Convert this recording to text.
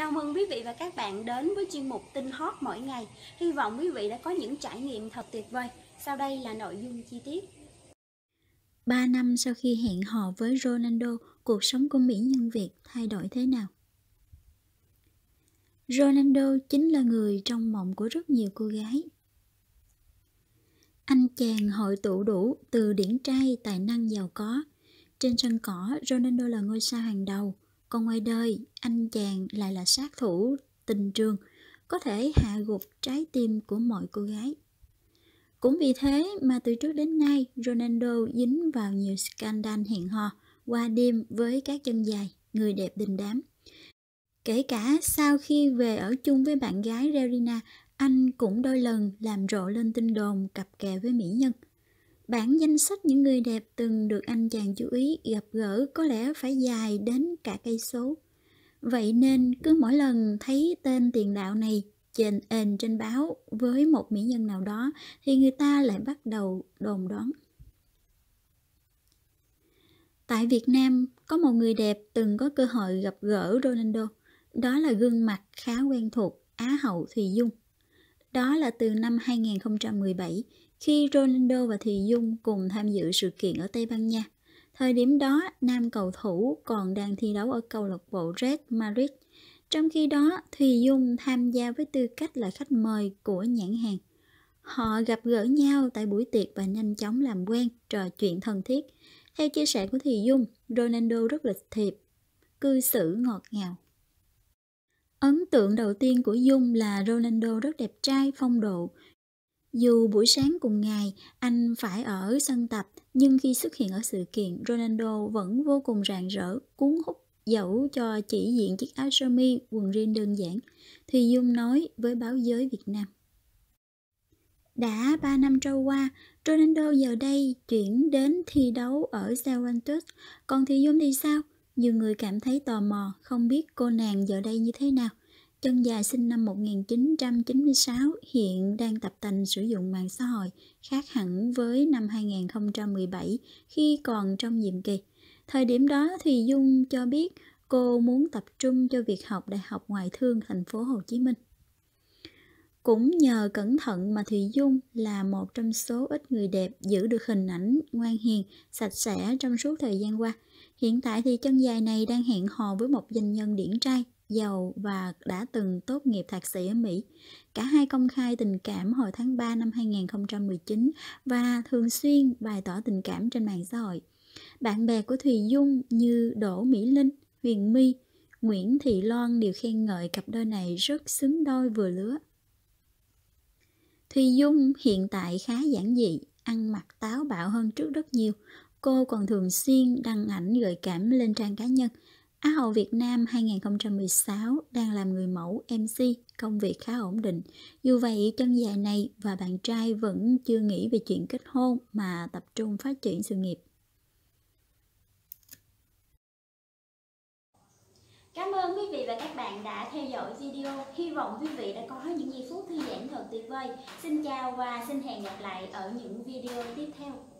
Chào mừng quý vị và các bạn đến với chuyên mục tin hot mỗi ngày. Hy vọng quý vị đã có những trải nghiệm thật tuyệt vời. Sau đây là nội dung chi tiết. 3 năm sau khi hẹn hò với Ronaldo, cuộc sống của mỹ nhân Việt thay đổi thế nào? Ronaldo chính là người trong mộng của rất nhiều cô gái. Anh chàng hội tụ đủ từ điển trai tài năng giàu có. Trên sân cỏ, Ronaldo là ngôi sao hàng đầu – còn ngoài đời, anh chàng lại là sát thủ tình trường, có thể hạ gục trái tim của mọi cô gái. Cũng vì thế mà từ trước đến nay, Ronaldo dính vào nhiều scandal hẹn hò, qua đêm với các chân dài, người đẹp đình đám. Kể cả sau khi về ở chung với bạn gái Rerina, anh cũng đôi lần làm rộ lên tin đồn cặp kè với mỹ nhân – Bản danh sách những người đẹp từng được anh chàng chú ý gặp gỡ có lẽ phải dài đến cả cây số. Vậy nên cứ mỗi lần thấy tên tiền đạo này trên ên trên báo với một mỹ nhân nào đó thì người ta lại bắt đầu đồn đoán. Tại Việt Nam, có một người đẹp từng có cơ hội gặp gỡ Ronaldo. Đó là gương mặt khá quen thuộc Á hậu Thùy Dung. Đó là từ năm 2017 khi Ronaldo và Thì Dung cùng tham dự sự kiện ở Tây Ban Nha. Thời điểm đó, nam cầu thủ còn đang thi đấu ở câu lạc bộ Real Madrid. Trong khi đó, Thùy Dung tham gia với tư cách là khách mời của nhãn hàng. Họ gặp gỡ nhau tại buổi tiệc và nhanh chóng làm quen, trò chuyện thân thiết. Theo chia sẻ của Thùy Dung, Ronaldo rất lịch thiệp, cư xử ngọt ngào. Ấn tượng đầu tiên của Dung là Ronaldo rất đẹp trai, phong độ, dù buổi sáng cùng ngày anh phải ở sân tập nhưng khi xuất hiện ở sự kiện Ronaldo vẫn vô cùng rạng rỡ, cuốn hút dẫu cho chỉ diện chiếc áo sơ mi quần jean đơn giản thì Dung nói với báo giới Việt Nam. Đã 3 năm trôi qua, Ronaldo giờ đây chuyển đến thi đấu ở Juventus, còn thì Dung thì sao? Nhiều người cảm thấy tò mò, không biết cô nàng giờ đây như thế nào. Chân dài sinh năm 1996 hiện đang tập tành sử dụng mạng xã hội, khác hẳn với năm 2017 khi còn trong nhiệm kỳ. Thời điểm đó thì Dung cho biết cô muốn tập trung cho việc học Đại học Ngoại thương thành phố Hồ Chí Minh. Cũng nhờ cẩn thận mà Thùy Dung là một trong số ít người đẹp giữ được hình ảnh ngoan hiền, sạch sẽ trong suốt thời gian qua. Hiện tại thì chân dài này đang hẹn hò với một doanh nhân điển trai giàu và đã từng tốt nghiệp thạc sĩ ở Mỹ. Cả hai công khai tình cảm hồi tháng 3 năm 2019 và thường xuyên bày tỏ tình cảm trên mạng xã hội. Bạn bè của Thùy Dung như Đỗ Mỹ Linh, Huyền My, Nguyễn Thị Loan đều khen ngợi cặp đôi này rất xứng đôi vừa lứa. Thùy Dung hiện tại khá giản dị, ăn mặc táo bạo hơn trước rất nhiều. Cô còn thường xuyên đăng ảnh gợi cảm lên trang cá nhân, Á hậu Việt Nam 2016 đang làm người mẫu MC, công việc khá ổn định. Dù vậy, chân dài này và bạn trai vẫn chưa nghĩ về chuyện kết hôn mà tập trung phát triển sự nghiệp. Cảm ơn quý vị và các bạn đã theo dõi video. Hy vọng quý vị đã có những giây phút thư giãn thật tuyệt vời. Xin chào và xin hẹn gặp lại ở những video tiếp theo.